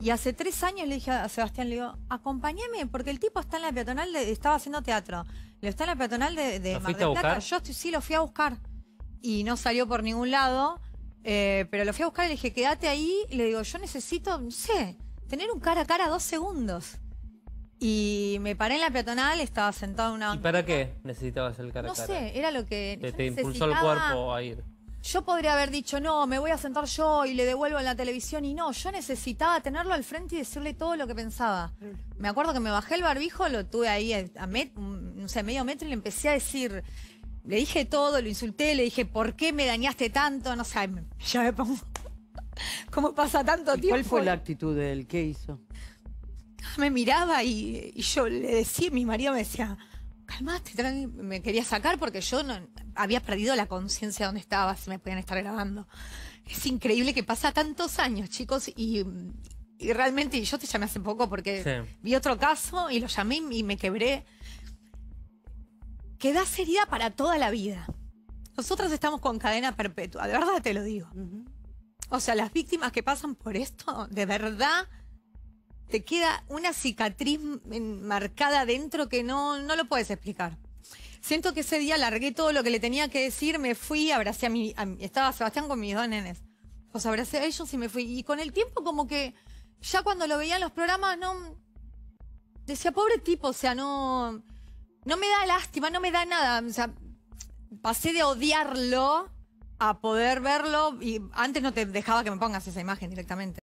Y hace tres años le dije a Sebastián, le digo, acompáñame, porque el tipo está en la peatonal, estaba haciendo teatro. le está en la peatonal de, de Plata. Yo sí lo fui a buscar. Y no salió por ningún lado. Eh, pero lo fui a buscar y le dije, quédate ahí. le digo, yo necesito, no sé, tener un cara a cara dos segundos. Y me paré en la peatonal, estaba sentado en una. ¿Y para qué necesitabas el cara a cara? No sé, era lo que. Te, te impulsó el cuerpo a ir. Yo podría haber dicho, no, me voy a sentar yo y le devuelvo en la televisión y no, yo necesitaba tenerlo al frente y decirle todo lo que pensaba. Me acuerdo que me bajé el barbijo, lo tuve ahí a no medio metro y le empecé a decir, le dije todo, lo insulté, le dije, ¿por qué me dañaste tanto? No sé, ya me pongo, ¿cómo pasa tanto tiempo? ¿Cuál fue la actitud de él? ¿Qué hizo? Me miraba y, yo le decía, mi marido me decía, calmate, me quería sacar porque yo no, había perdido la conciencia de dónde estaba, si me podían estar grabando. Es increíble que pasa tantos años, chicos, y, realmente yo te llamé hace poco porque vi otro caso y lo llamé y me quebré. Quedás herida para toda la vida. Nosotros estamos con cadena perpetua, de verdad te lo digo. O sea, las víctimas que pasan por esto, de verdad, te queda una cicatriz marcada dentro que no, no lo puedes explicar. Siento que ese día largué todo lo que le tenía que decir, me fui, abracé a mi. estaba Sebastián con mis dos nenes. Los abracé a ellos y me fui. Y con el tiempo, como que ya cuando lo veía en los programas, no. Decía, pobre tipo, o sea, no. No me da lástima, no me da nada. O sea, pasé de odiarlo a poder verlo y antes no te dejaba que me pongas esa imagen directamente.